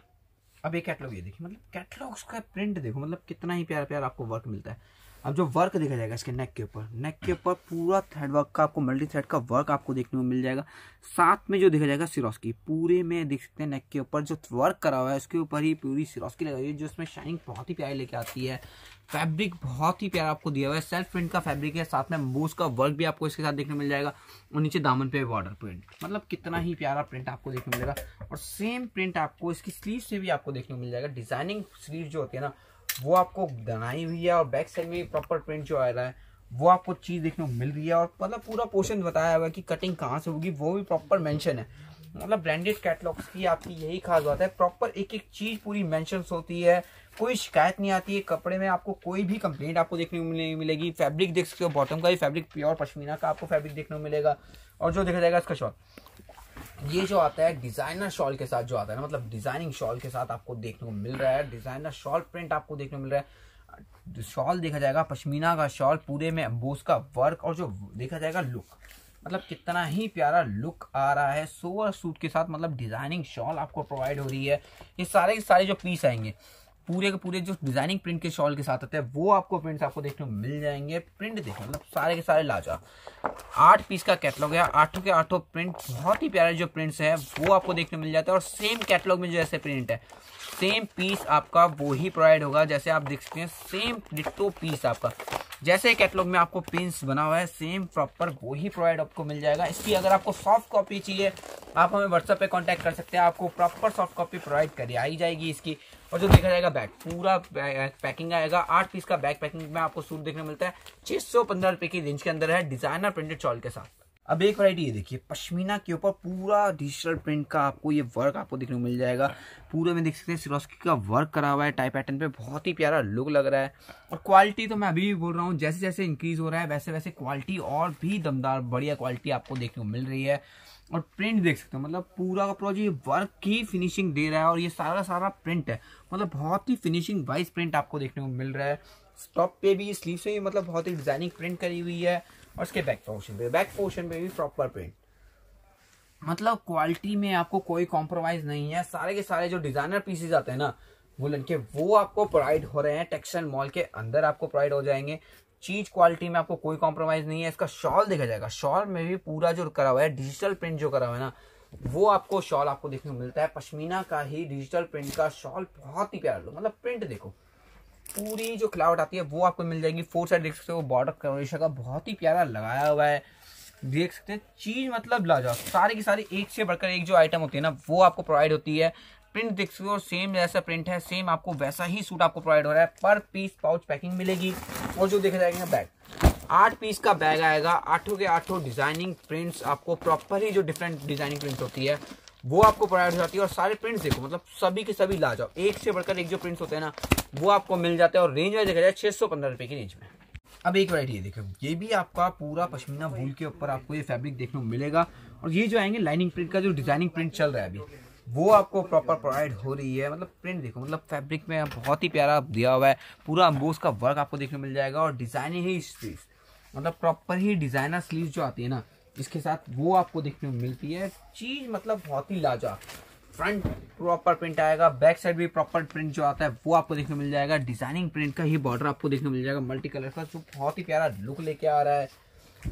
अब एक कैटलॉग ये देखिए मतलब कैटलॉग्स का प्रिंट देखो मतलब कितना ही प्यार प्यार आपको वर्क मिलता है अब जो वर्क देखा जाएगा इसके नेक के ऊपर नेक के ऊपर पूरा थ्रेड वर्क का आपको मल्टी थ्रेड का वर्क आपको देखने को मिल जाएगा साथ में जो देखा जाएगा सिरोस्की पूरे में देख सकते हैं नेक के ऊपर जो वर्क करा हुआ है उसके ऊपर ही पूरी सिरोस्की लगाई हुई है जो उसमें शाइनिंग बहुत ही प्यारी लेके आती है फैब्रिक बहुत ही प्यारा आपको दिया हुआ है सेल्फ प्रिंट का फैब्रिक है साथ में मूस का वर्क भी आपको इसके साथ देखने मिल जाएगा और नीचे दामन पे बॉर्डर प्रिंट मतलब कितना ही प्यारा प्रिंट आपको देखने मिलेगा और सेम प्रिंट आपको इसकी स्लीव से भी आपको देखने को मिल जाएगा डिजाइनिंग स्लीव जो होती है ना वो आपको बनाई हुई है और बैक साइड में प्रॉपर प्रिंट जो आ रहा है वो आपको चीज़ देखने को मिल रही है और मतलब पूरा पोर्शन बताया हुआ है कि कटिंग कहाँ से होगी वो भी प्रॉपर मेंशन है मतलब ब्रांडेड कैटलॉग्स की आपकी यही खास बात है प्रॉपर एक एक चीज़ पूरी मेंशन होती है कोई शिकायत नहीं आती है कपड़े में आपको कोई भी कंप्लेंट आपको देखने को मिले, मिलेगी फैब्रिक देख सकते हो बॉटम का ही फैब्रिक प्योर पश्मीना का आपको फैब्रिक देखने को मिलेगा और जो देखा जाएगा इसका शॉर्ट ये जो आता है डिजाइनर शॉल के साथ जो आता है ना मतलब डिजाइनिंग शॉल के साथ आपको देखने को मिल रहा है डिजाइनर शॉल प्रिंट आपको देखने को मिल रहा है शॉल देखा जाएगा पश्मीना का शॉल पूरे में अम्बोस का वर्क और जो देखा जाएगा लुक मतलब कितना ही प्यारा लुक आ रहा है सोवर सूट के साथ मतलब डिजाइनिंग शॉल आपको प्रोवाइड हो रही है ये सारे के सारे जो पीस आएंगे पूरे के पूरे जो डिजाइनिंग प्रिंट के शॉल के साथ आते हैं वो आपको प्रिंट्स आपको देखने को मिल जाएंगे प्रिंट देखें मतलब सारे के सारे लाजा आठ पीस का कैटलॉग है आठों के आठों प्रिंट बहुत ही प्यारे जो प्रिंट्स हैं वो आपको देखने को मिल जाते हैं और सेम कैटलॉग में जो ऐसे प्रिंट है सेम पीस आपका वो ही प्रोवाइड होगा जैसे आप देख सकते हैं सेम डिटो पीस आपका जैसे कैटलॉग में आपको पिंस बना हुआ है सेम प्रॉपर वो ही प्रोवाइड आपको मिल जाएगा इसकी अगर आपको सॉफ्ट कॉपी चाहिए आप हमें व्हाट्सएप पे कांटेक्ट कर सकते हैं आपको प्रॉपर सॉफ्ट कॉपी प्रोवाइड करी आई जाएगी इसकी और जो देखा जाएगा बैग पूरा पैकिंग आएगा आठ पीस का बैग पैकिंग में आपको सूट देखने मिलता है छह सौ पंद्रह की रेंज के अंदर है डिजाइनर प्रिंटेड चॉल के साथ अब एक वैरायटी ये देखिए पश्मीना के ऊपर पूरा डिजिटल प्रिंट का आपको ये वर्क आपको देखने को मिल जाएगा पूरे में देख सकते हैं सिरोस्की का वर्क करा हुआ है टाइप पैटर्न पे बहुत ही प्यारा लुक लग रहा है और क्वालिटी तो मैं अभी भी बोल रहा हूँ जैसे जैसे इंक्रीज हो रहा है वैसे वैसे क्वालिटी और भी दमदार बढ़िया क्वालिटी आपको देखने को मिल रही है और प्रिंट देख सकते हो मतलब पूरा का पूरा जो ये वर्क की फिनिशिंग दे रहा है और ये सारा सारा प्रिंट है मतलब बहुत ही फिनिशिंग वाइज प्रिंट आपको देखने को मिल रहा है टॉप पे भी स्लीव से भी मतलब बहुत ही डिजाइनिंग प्रिंट करी हुई है और इसके बैक पोर्शन पे बैक पोर्शन पे भी प्रॉपर प्रिंट मतलब क्वालिटी में आपको कोई कॉम्प्रोमाइज नहीं है सारे के सारे जो डिजाइनर पीसेज आते हैं ना वुलन के वो आपको प्रोवाइड हो रहे हैं टेक्सटाइल मॉल के अंदर आपको प्रोवाइड हो जाएंगे चीज क्वालिटी में आपको कोई कॉम्प्रोमाइज नहीं है इसका शॉल देखा जाएगा शॉल में भी पूरा जो करा हुआ है डिजिटल प्रिंट जो करा हुआ है ना वो आपको शॉल आपको देखने को मिलता है पश्मीना का ही डिजिटल प्रिंट का शॉल बहुत ही प्यारा मतलब प्रिंट देखो पूरी जो खिलावट आती है वो आपको मिल जाएगी फोर साइड देख सकते हो बॉर्डर क्रोएशिया का बहुत ही प्यारा लगाया हुआ है देख सकते हैं चीज़ मतलब जाओ सारी की सारी एक से बढ़कर एक जो आइटम होती है ना वो आपको प्रोवाइड होती है प्रिंट देख सकते हो सेम जैसा प्रिंट है सेम आपको वैसा ही सूट आपको प्रोवाइड हो रहा है पर पीस पाउच पैकिंग मिलेगी और जो देखा जाएगा बैग आठ पीस का बैग आएगा आठों के आठों डिजाइनिंग प्रिंट्स आपको प्रॉपर ही जो डिफरेंट डिजाइनिंग प्रिंट होती है वो आपको प्रोवाइड हो जाती है और सारे प्रिंट्स देखो मतलब सभी के सभी ला जाओ एक से बढ़कर एक जो प्रिंट्स होते हैं ना वो आपको मिल जाते हैं और रेंज वाइज देखा जाए छः सौ पंद्रह रुपये की रेंज में अब एक वैरायटी ये देखो ये भी आपका पूरा पश्मीना वूल के ऊपर आपको ये फैब्रिक देखने को मिलेगा और ये जो आएंगे लाइनिंग प्रिंट का जो डिजाइनिंग प्रिंट चल रहा है अभी वो आपको प्रॉपर प्रोवाइड हो रही है मतलब प्रिंट देखो मतलब फैब्रिक में बहुत ही प्यारा दिया हुआ है पूरा अम्बोज का वर्क आपको देखने को मिल जाएगा और डिजाइनिंग ही स्लीव मतलब प्रॉपर ही डिजाइनर स्लीव जो आती है ना इसके साथ वो आपको देखने को मिलती है चीज़ मतलब बहुत ही लाजा फ्रंट प्रॉपर प्रिंट आएगा बैक साइड भी प्रॉपर प्रिंट जो आता है वो आपको देखने को मिल जाएगा डिजाइनिंग प्रिंट का ही बॉर्डर आपको देखने को मिल जाएगा मल्टी कलर का जो बहुत ही प्यारा लुक लेके आ रहा है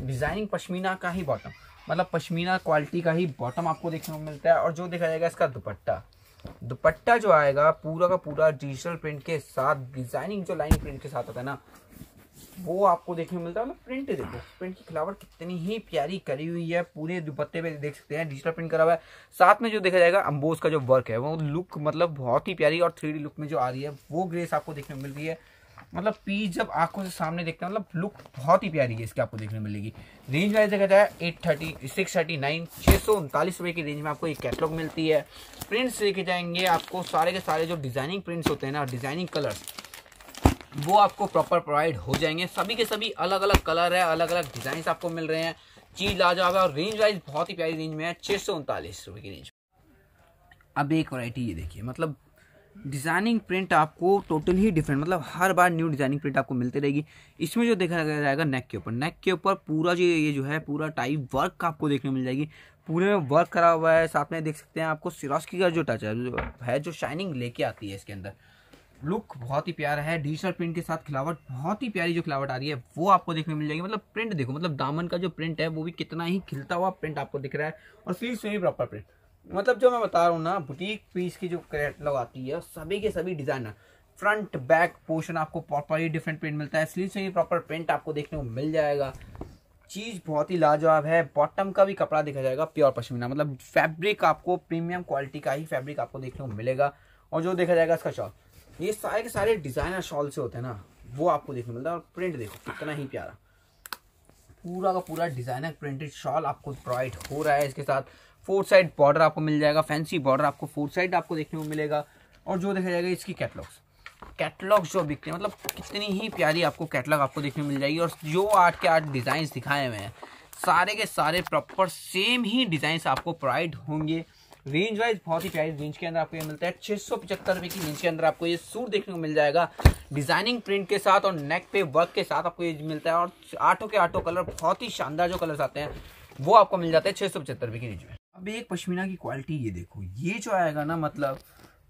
डिजाइनिंग पश्मीना का ही बॉटम मतलब पश्मीना क्वालिटी का ही बॉटम आपको देखने को मिलता है और जो देखा जाएगा इसका दुपट्टा दुपट्टा जो आएगा पूरा का पूरा डिजिटल प्रिंट के साथ डिजाइनिंग जो लाइन प्रिंट के साथ आता है ना वो आपको देखने को मिलता है मतलब प्रिंट देखो प्रिंट की फ्लावर कितनी ही प्यारी करी हुई है पूरे दुपट्टे पे देख सकते हैं डिजिटल प्रिंट करा हुआ है साथ में जो देखा जाएगा अम्बोज का जो वर्क है वो लुक मतलब बहुत ही प्यारी और थ्री लुक में जो आ रही है वो ग्रेस आपको देखने को मिल रही है मतलब पीस जब आंखों से सामने देखते हैं मतलब लुक बहुत ही प्यारी है इसकी आपको देखने मिलेगी रेंज वाइज देखा जाए eight thirty six thirty nine छः सौ उनतालीस रुपये की रेंज में आपको एक कैटलॉग मिलती है प्रिंट्स देखे जाएंगे आपको सारे के सारे जो डिज़ाइनिंग प्रिंट्स होते हैं ना डिज़ाइनिंग कलर्स वो आपको प्रॉपर प्रोवाइड हो जाएंगे सभी के सभी अलग अलग कलर है अलग अलग डिज़ाइन आपको मिल रहे हैं चीज़ लाजवाब है और रेंज वाइज बहुत ही प्यारी रेंज में है छह सौ उनतालीस रुपए की रेंज अब एक वराइटी ये देखिए मतलब डिज़ाइनिंग प्रिंट आपको टोटल ही डिफरेंट मतलब हर बार न्यू डिज़ाइनिंग प्रिंट आपको मिलती रहेगी इसमें जो देखा जाएगा नेक के ऊपर नेक के ऊपर पूरा जो ये जो है पूरा टाइप वर्क आपको देखने मिल जाएगी पूरे में वर्क करा हुआ है साथ में देख सकते हैं आपको सिरोस्की का जो टच है जो है जो शाइनिंग लेके आती है इसके अंदर लुक बहुत ही प्यारा है डिजिटल प्रिंट के साथ खिलावट बहुत ही प्यारी जो खिलावट आ रही है वो आपको देखने मिल जाएगी मतलब प्रिंट देखो मतलब दामन का जो प्रिंट है वो भी कितना ही खिलता हुआ प्रिंट आपको दिख रहा है और स्लीव से भी प्रॉपर प्रिंट मतलब जो मैं बता रहा हूँ ना बुटीक पीस की जो कैटलॉग आती है सभी के सभी डिजाइनर फ्रंट बैक पोर्शन आपको प्रॉपरली डिफरेंट प्रिंट मिलता है स्लीव से भी प्रॉपर प्रिंट आपको देखने को मिल जाएगा चीज़ बहुत ही लाजवाब है बॉटम का भी कपड़ा देखा जाएगा प्योर पश्मीना मतलब फैब्रिक आपको प्रीमियम क्वालिटी का ही फैब्रिक आपको देखने को मिलेगा और जो देखा जाएगा इसका शॉल ये सारे के सारे डिजाइनर शॉल से होते हैं ना वो आपको देखने मिलता है और प्रिंट देखो कितना ही प्यारा पूरा का पूरा डिजाइनर प्रिंटेड शॉल आपको प्रोवाइड हो रहा है इसके साथ फोर साइड बॉर्डर आपको मिल जाएगा फैंसी बॉर्डर आपको फोर साइड आपको देखने को मिलेगा और जो देखा जाएगा इसकी कैटलॉग्स कैटलॉग्स जो बिकते हैं मतलब कितनी ही प्यारी आपको कैटलॉग आपको देखने को मिल जाएगी और जो आठ के आठ डिज़ाइन दिखाए हुए हैं सारे के सारे प्रॉपर सेम ही डिज़ाइंस आपको प्रोवाइड होंगे रेंज वाइज बहुत ही प्यारी रेंज के अंदर आपको ये मिलता है छह सौ पचहत्तर रुपए की रेंज के अंदर आपको ये सूट देखने को मिल जाएगा डिजाइनिंग प्रिंट के साथ और नेक पे वर्क के साथ आपको ये मिलता है और आठों के आठों कलर बहुत ही शानदार जो कलर आते हैं वो आपको मिल जाते हैं छह सौ पचहत्तर रुपए की रेंज में अब एक पश्मीना की क्वालिटी ये देखो ये जो आएगा ना मतलब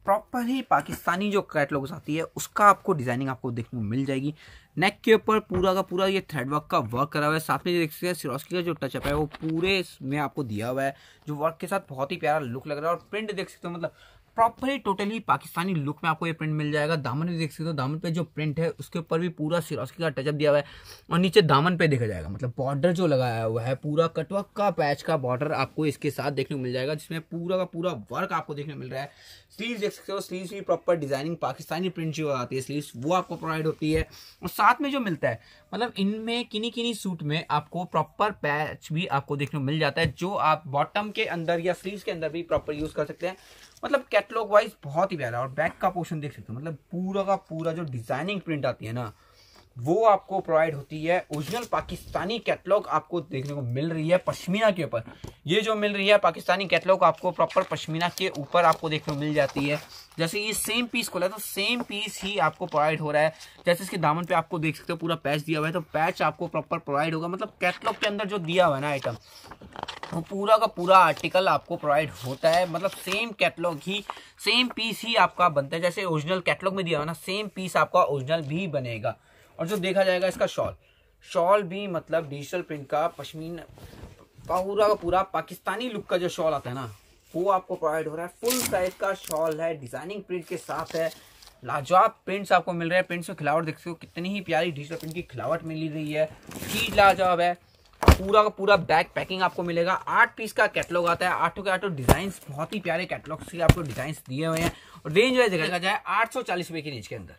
प्रॉपर ही पाकिस्तानी जो कैटलॉग्स आती है उसका आपको डिज़ाइनिंग आपको देखने को मिल जाएगी नेक के ऊपर पूरा का पूरा ये थ्रेड वर्क का वर्क करा हुआ है साथ में देख सकते हैं सिरोस्की का जो टचअप है वो पूरे में आपको दिया हुआ है जो वर्क के साथ बहुत ही प्यारा लुक लग रहा है और प्रिंट देख सकते हो मतलब प्रॉपरली टोटली पाकिस्तानी लुक में आपको ये प्रिंट मिल जाएगा दामन भी देख सकते हो दामन पे जो प्रिंट है उसके ऊपर भी पूरा सिरोस्की का टचअप दिया हुआ है और नीचे दामन पे देखा जाएगा मतलब बॉर्डर जो लगाया हुआ है पूरा कटवा का पैच का बॉर्डर आपको इसके साथ देखने को मिल जाएगा जिसमें पूरा का पूरा वर्क आपको देखने को मिल रहा है स्लीव देख सकते हो स्लीव भी प्रॉपर डिजाइनिंग पाकिस्तानी प्रिंट जो आती है स्लीव वो आपको प्रोवाइड होती है और साथ में जो मिलता है मतलब इनमें किन्नी किन्नी सूट में आपको प्रॉपर पैच भी आपको देखने को मिल जाता है जो आप बॉटम के अंदर या स्लीव के अंदर भी प्रॉपर यूज कर सकते हैं मतलब कैटलॉग वाइज बहुत ही प्यारा और बैक का पोर्शन देख सकते हो मतलब पूरा का पूरा जो डिजाइनिंग प्रिंट आती है ना वो आपको प्रोवाइड होती है ओरिजिनल पाकिस्तानी कैटलॉग आपको देखने को मिल रही है पश्मीना के ऊपर ये जो मिल रही है पाकिस्तानी कैटलॉग आपको प्रॉपर पश्मीना के ऊपर आपको देखने को मिल जाती है जैसे ये सेम पीस खोला लगा तो सेम पीस ही आपको प्रोवाइड हो रहा है जैसे इसके दामन पे आपको देख सकते हो पूरा पैच दिया हुआ है तो पैच आपको प्रॉपर प्रोवाइड होगा मतलब कैटलॉग के अंदर जो दिया हुआ है ना आइटम वो पूरा का पूरा आर्टिकल आपको प्रोवाइड होता है मतलब सेम कैटलॉग ही सेम पीस ही आपका बनता है जैसे ओरिजिनल कैटलॉग में दिया हुआ ना सेम पीस आपका ओरिजिनल भी बनेगा और जो देखा जाएगा इसका शॉल शॉल भी मतलब डिजिटल प्रिंट का पश्मीन पूरा का पूरा पाकिस्तानी लुक का जो शॉल आता है ना वो आपको प्रोवाइड हो रहा है फुल साइज का शॉल है डिजाइनिंग प्रिंट के साथ है लाजवाब प्रिंट्स आपको मिल रहे हैं प्रिंट्स में खिलावट देखते हो कितनी ही प्यारी डिजिटल प्रिंट की खिलावट मिल रही है चीज लाजवाब है पूरा का पूरा बैक पैकिंग आपको मिलेगा आठ पीस का कैटलॉग आता है आठों के आठों डिजाइन बहुत ही प्यारे कैटलॉग्स के आपको डिजाइन दिए हुए हैं और रेंज वाइज देखा जाए आठ सौ चालीस रुपए की रेंज के अंदर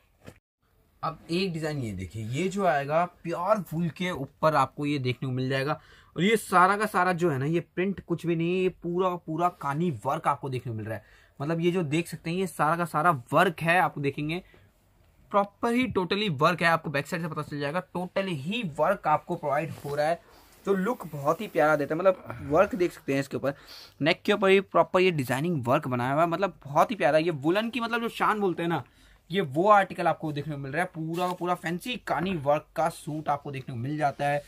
अब एक डिज़ाइन ये देखिए ये जो आएगा प्योर फूल के ऊपर आपको ये देखने को मिल जाएगा और ये सारा का सारा जो है ना ये प्रिंट कुछ भी नहीं है ये पूरा पूरा कानी वर्क आपको देखने को मिल रहा है मतलब ये जो देख सकते हैं ये सारा का सारा वर्क है आपको देखेंगे प्रॉपर ही टोटली वर्क है आपको बैक साइड से पता चल जाएगा टोटली ही वर्क आपको प्रोवाइड हो रहा है तो लुक बहुत ही प्यारा देता है मतलब वर्क देख सकते हैं इसके ऊपर नेक के ऊपर ये प्रॉपर ये डिजाइनिंग वर्क बनाया हुआ है मतलब बहुत ही प्यारा ये वुलन की मतलब जो शान बोलते हैं ना ये वो आर्टिकल आपको देखने को मिल रहा है पूरा का पूरा फैंसी कानी वर्क का सूट आपको देखने को मिल जाता है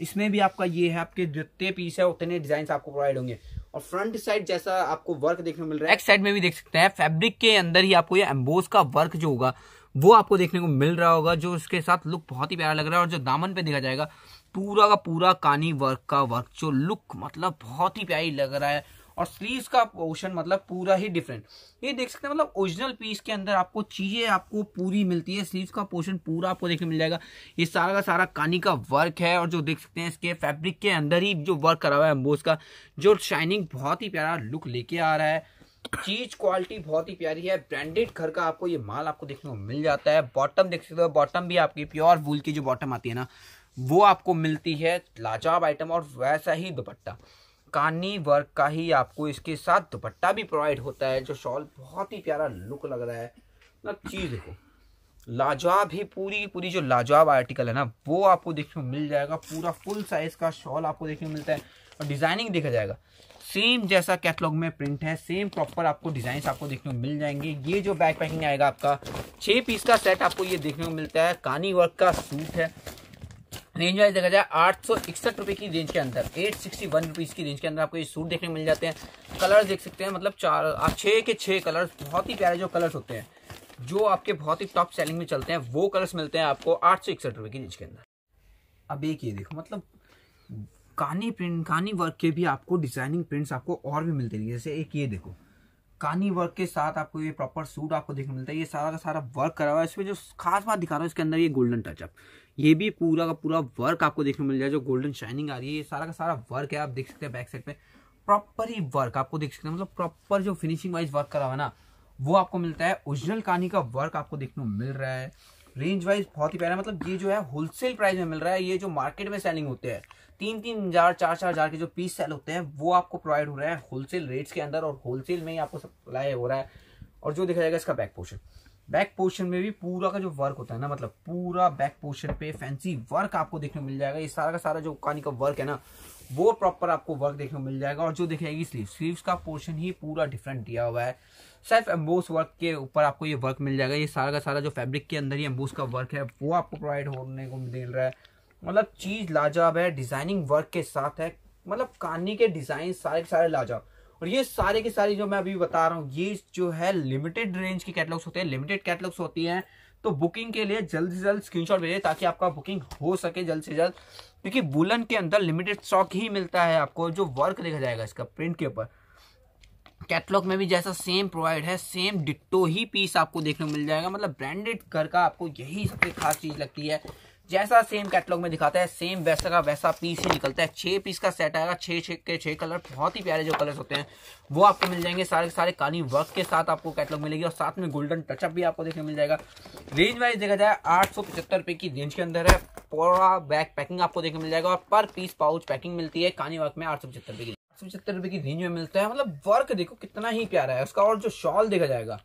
इसमें भी आपका ये है आपके जितने पीस है उतने डिजाइन आपको प्रोवाइड होंगे और फ्रंट साइड जैसा आपको वर्क देखने को मिल रहा है एक साइड में भी देख सकते हैं फैब्रिक के अंदर ही आपको ये एम्बोस का वर्क जो होगा वो आपको देखने को मिल रहा होगा जो उसके साथ लुक बहुत ही प्यारा लग रहा है और जो दामन पे देखा जाएगा पूरा का पूरा कानी वर्क का वर्क जो लुक मतलब बहुत ही प्यारी लग रहा है और स्लीव का पोर्शन मतलब पूरा ही डिफरेंट ये देख सकते हैं मतलब ओरिजिनल पीस के अंदर आपको चीज़ें आपको पूरी मिलती है स्लीव का पोर्शन पूरा आपको देखने मिल जाएगा ये सारा का सारा कानी का वर्क है और जो देख सकते हैं इसके फैब्रिक के अंदर ही जो वर्क करा हुआ है एम्बोज का जो शाइनिंग बहुत ही प्यारा लुक लेके आ रहा है चीज क्वालिटी बहुत ही प्यारी है ब्रांडेड घर का आपको ये माल आपको देखने को मिल जाता है बॉटम देख सकते हो बॉटम भी आपकी प्योर वूल की जो बॉटम आती है ना वो आपको मिलती है लाजाब आइटम और वैसा ही दुपट्टा कानी वर्क का ही आपको इसके साथ दुपट्टा भी प्रोवाइड होता है जो शॉल बहुत ही प्यारा लुक लग रहा है ना चीज़ देखो लाजवाब ही पूरी पूरी जो लाजवाब आर्टिकल है ना वो आपको देखने को मिल जाएगा पूरा फुल साइज का शॉल आपको देखने को मिलता है और डिजाइनिंग देखा जाएगा सेम जैसा कैटलॉग में प्रिंट है सेम प्रॉपर आपको डिजाइन आपको देखने को मिल जाएंगे ये जो बैक पैकिंग आएगा आपका छह पीस का सेट आपको ये देखने को मिलता है कानी वर्क का सूट है रेंज वाइज देखा जाए आठ सौ इकसठ रुपये की रेंज के अंदर एट सिक्सटी वन रुपीज़ की रेंज के अंदर आपको ये सूट देखने मिल जाते हैं कलर्स देख सकते हैं मतलब चार छः के छः कलर्स बहुत ही प्यारे जो कलर्स होते हैं जो आपके बहुत ही टॉप सेलिंग में चलते हैं वो कलर्स मिलते हैं आपको आठ सौ इकसठ रुपये की रेंज के अंदर अब एक ये देखो मतलब कानी प्रिंट कानी वर्क के भी आपको डिजाइनिंग प्रिंट्स आपको और भी मिलते हैं जैसे एक ये देखो कानी वर्क के साथ आपको ये प्रॉपर सूट आपको देखने मिलता है ये सारा का सारा वर्क करा हुआ है इसमें जो खास बात दिखा रहा हूँ इसके अंदर ये गोल्डन टचअप ये भी पूरा का पूरा वर्क आपको देखने को मिल जाए जो गोल्डन शाइनिंग आ रही है ये सारा का सारा वर्क है आप देख सकते हैं बैक साइड पे प्रॉपर ही वर्क आपको देख सकते हैं मतलब प्रॉपर जो फिनिशिंग वाइज वर्क करा हुआ ना वो आपको मिलता है ओरिजिनल कहानी का वर्क आपको देखने को मिल रहा है रेंज वाइज बहुत ही प्यारा मतलब ये जो है होलसेल प्राइस में मिल रहा है ये जो मार्केट में सेलिंग होते हैं तीन तीन हजार चार चार हजार के जो पीस सेल होते हैं वो आपको प्रोवाइड हो रहा है होलसेल रेट्स के अंदर और होलसेल में ही आपको सप्लाई हो रहा है और जो देखा जाएगा इसका बैक पोर्शन बैक पोर्शन में भी पूरा का जो वर्क होता है ना मतलब पूरा बैक पोर्शन पे फैंसी वर्क आपको देखने को मिल जाएगा ये सारा का सारा जो कानी का वर्क है ना वो प्रॉपर आपको वर्क देखने को मिल जाएगा और जो दिखेगी स्लीव स्लीव का पोर्शन ही पूरा डिफरेंट दिया हुआ है सेल्फ एम्बोस वर्क के ऊपर आपको ये वर्क मिल जाएगा ये सारा का सारा जो फैब्रिक के अंदर ही एम्बोस का वर्क है वो आपको प्रोवाइड होने को मिल रहा है मतलब चीज़ लाजवाब है डिज़ाइनिंग वर्क के साथ है मतलब कानी के डिज़ाइन सारे सारे लाजवाब और ये सारे के सारे जो मैं अभी बता रहा हूँ ये जो है लिमिटेड रेंज के कैटलॉग्स होते हैं लिमिटेड कैटलॉग्स होती हैं तो बुकिंग के लिए जल्द से जल्द स्क्रीनशॉट भेजें ताकि आपका बुकिंग हो सके जल्द से जल्द क्योंकि बुलन के अंदर लिमिटेड स्टॉक ही मिलता है आपको जो वर्क देखा जाएगा इसका प्रिंट के ऊपर कैटलॉग में भी जैसा सेम प्रोवाइड है सेम डिट्टो ही पीस आपको देखने को मिल जाएगा मतलब ब्रांडेड घर का आपको यही सबसे खास चीज़ लगती है जैसा सेम कैटलॉग में दिखाता है सेम वैसा का वैसा पीस ही निकलता है छह पीस का सेट आएगा छः छः के छह कलर बहुत ही प्यारे जो कलर्स होते हैं वो आपको मिल जाएंगे सारे के सारे कानी वर्क के साथ आपको कैटलॉग मिलेगी और साथ में गोल्डन टचअप भी आपको देखने मिल जाएगा रेंज वाइज देखा जाए आठ सौ पचहत्तर रुपए की रेंज के अंदर है पूरा बैग पैकिंग आपको देखने मिल जाएगा और पर पीस पाउच पैकिंग मिलती है कानी वर्क में आठ सौ पचहत्तर रुपए की पचहत्तर रुपए की रेंज में मिलता है मतलब वर्क देखो कितना ही प्यारा है उसका और जो शॉल देखा जाएगा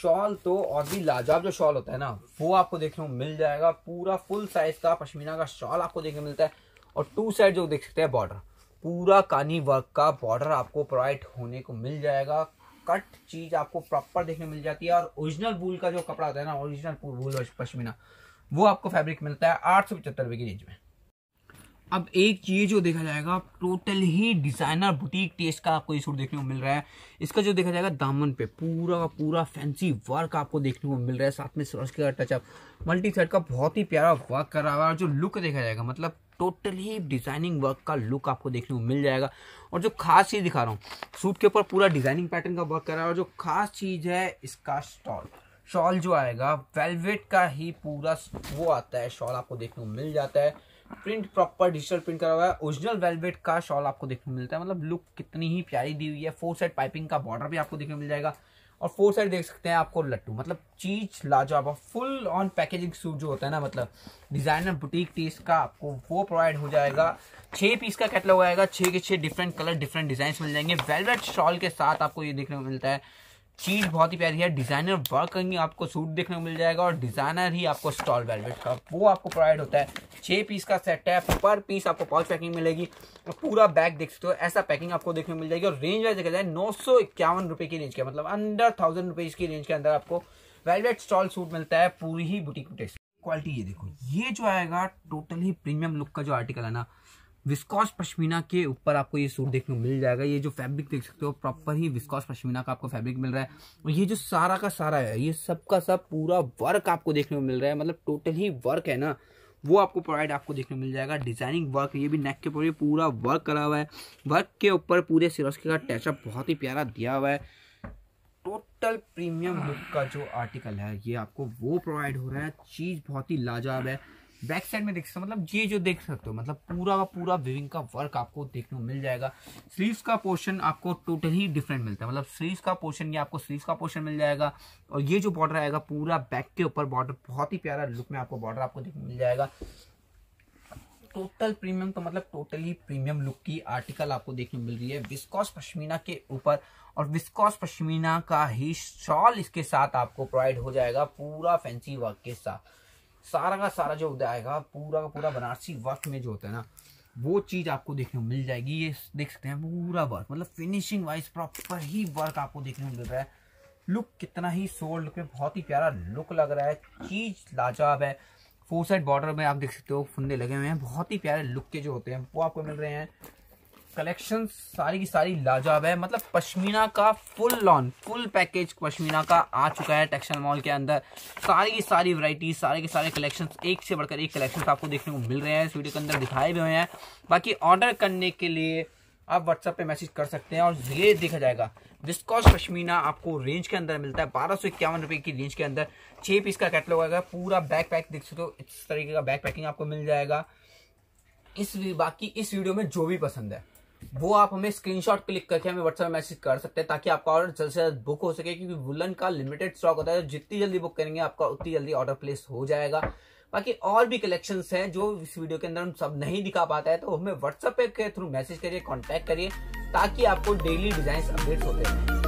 शॉल तो और भी लाजवाब जो शॉल होता है ना वो आपको देखने को मिल जाएगा पूरा फुल साइज का पश्मीना का शॉल आपको देखने मिलता है और टू साइड जो देख सकते हैं बॉर्डर पूरा कानी वर्क का बॉर्डर आपको प्रोवाइड होने को मिल जाएगा कट चीज आपको प्रॉपर देखने मिल जाती है और ओरिजिनल वूल का जो कपड़ा होता है ना ओरिजिनल वूल पश्मीना वो आपको फैब्रिक मिलता है आठ सौ पचहत्तर रुपए की रेंज में अब एक चीज़ जो देखा जाएगा टोटल ही डिजाइनर बुटीक टेस्ट का आपको ये सूट देखने को मिल रहा है इसका जो देखा जाएगा दामन पे पूरा का पूरा फैंसी वर्क आपको देखने को मिल रहा है साथ में सरस का टचअप मल्टी थ्रेड का बहुत ही प्यारा वर्क कर रहा है और जो लुक देखा जाएगा मतलब टोटल ही डिजाइनिंग वर्क का लुक आपको देखने को मिल जाएगा और जो खास चीज़ दिखा रहा हूँ सूट के ऊपर पूरा डिजाइनिंग पैटर्न का वर्क कर रहा है और जो खास चीज़ है इसका स्टॉल शॉल जो आएगा वेलवेट का ही पूरा वो आता है शॉल आपको देखने को मिल जाता है प्रिंट प्रॉपर डिजिटल प्रिंट करा हुआ है ओरिजिनल वेलवेट का शॉल आपको देखने मिलता है मतलब लुक कितनी ही प्यारी दी हुई है फोर साइड पाइपिंग का बॉर्डर भी आपको देखने मिल जाएगा और फोर साइड देख सकते हैं आपको लट्टू मतलब चीज लाजवाब फुल ऑन पैकेजिंग सूट जो होता है ना मतलब डिजाइनर बुटीक टीस का आपको वो प्रोवाइड हो जाएगा छः पीस का कैटलॉग आएगा छः के छः डिफरेंट कलर डिफरेंट डिजाइन मिल जाएंगे वेलवेट शॉल के साथ आपको ये देखने को मिलता है चीज़ बहुत ही प्यारी है डिज़ाइनर वर्क करेंगे आपको सूट देखने को मिल जाएगा और डिज़ाइनर ही आपको स्टॉल वेलवेट का वो आपको प्रोवाइड होता है छह पीस का सेट है पर पीस आपको पाउच पैकिंग मिलेगी और पूरा बैग देख सकते हो ऐसा पैकिंग आपको देखने को मिल जाएगी और रेंज वाइज देखा जाए नौ सौ इक्यावन रुपए की रेंज के मतलब अंडर थाउजेंड रुपीज़ की रेंज के अंदर आपको वेलवेट स्टॉल सूट मिलता है पूरी ही बुटीक क्वालिटी ये देखो ये जो आएगा टोटली प्रीमियम लुक का जो आर्टिकल है ना विस्कॉस पश्मीना के ऊपर आपको ये सूट देखने को मिल जाएगा ये जो फैब्रिक देख सकते हो प्रॉपर ही विस्कॉस पश्मीना का आपको फैब्रिक मिल रहा है और ये जो सारा का सारा है ये सब का सब पूरा वर्क आपको देखने को मिल रहा है मतलब टोटल ही वर्क है ना वो आपको प्रोवाइड आपको देखने को मिल जाएगा डिजाइनिंग वर्क ये भी नेक के ऊपर पूरा वर्क करा हुआ है वर्क के ऊपर पूरे सिरोस्के का टैचअप बहुत ही प्यारा दिया हुआ है टोटल प्रीमियम लुक का जो आर्टिकल है ये आपको वो प्रोवाइड हो रहा है चीज़ बहुत ही लाजवाब है बैक साइड में देख सकते हो मतलब ये जो देख सकते हो मतलब पूरा का पूरा विविंग का वर्क आपको देखने को मिल जाएगा स्लीव्स का पोर्शन आपको टोटली डिफरेंट मिलता है मतलब स्लीव्स का पोर्शन ये आपको स्लीव्स का पोर्शन मिल जाएगा और ये जो बॉर्डर आएगा पूरा बैक के ऊपर बॉर्डर बहुत ही प्यारा लुक में आपको बॉर्डर आपको देखने मिल जाएगा टोटल प्रीमियम तो मतलब टोटली प्रीमियम लुक की आर्टिकल आपको देखने मिल रही है विस्कॉस पश्मीना के ऊपर और विस्कॉस पश्मीना का ही शॉल इसके साथ आपको प्रोवाइड हो जाएगा पूरा फैंसी वर्क के साथ सारा का सारा जो आएगा पूरा का पूरा बनारसी वर्क में जो होता है ना वो चीज़ आपको देखने को मिल जाएगी ये देख सकते हैं पूरा वर्क मतलब फिनिशिंग वाइज प्रॉपर ही वर्क आपको देखने को मिल रहा है लुक कितना ही सोल्ड पे बहुत ही प्यारा लुक लग रहा है चीज़ लाजवाब है फोर साइड बॉर्डर में आप देख सकते हो फुंदे लगे हुए हैं बहुत ही प्यारे लुक के जो होते हैं वो आपको मिल रहे हैं कलेक्शन सारी की सारी लाजवाब है मतलब पश्मीना का full lawn full package pashmina का आ चुका है टेक्सटाइल मॉल के अंदर सारी की सारी वैरायटी सारे के सारे कलेक्शन एक से बढ़कर एक कलेक्शन आपको देखने को मिल रहे हैं इस वीडियो के अंदर दिखाए भी हुए हैं बाकी ऑर्डर करने के लिए आप व्हाट्सएप पे मैसेज कर सकते हैं और ये देखा जाएगा विस्कॉस पश्मीना आपको रेंज के अंदर मिलता है बारह सौ इक्यावन की रेंज के अंदर छः पीस का कैटलॉग आएगा पूरा बैक पैक देख सकते हो इस तरीके का बैक पैकिंग आपको मिल जाएगा इस बाकी इस वीडियो में जो भी पसंद है वो आप हमें स्क्रीनशॉट क्लिक करके हमें व्हाट्सएप मैसेज कर सकते हैं ताकि आपका ऑर्डर जल्द से जल्द बुक हो सके क्योंकि वुलन का लिमिटेड स्टॉक होता है तो जितनी जल्दी बुक करेंगे आपका उतनी जल्दी ऑर्डर प्लेस हो जाएगा बाकी और भी कलेक्शन है जो इस वीडियो के अंदर हम सब नहीं दिखा पाता है तो हमें व्हाट्सएप के थ्रू मैसेज करिए कॉन्टेक्ट करिए ताकि आपको डेली डिजाइन अपडेट होते हैं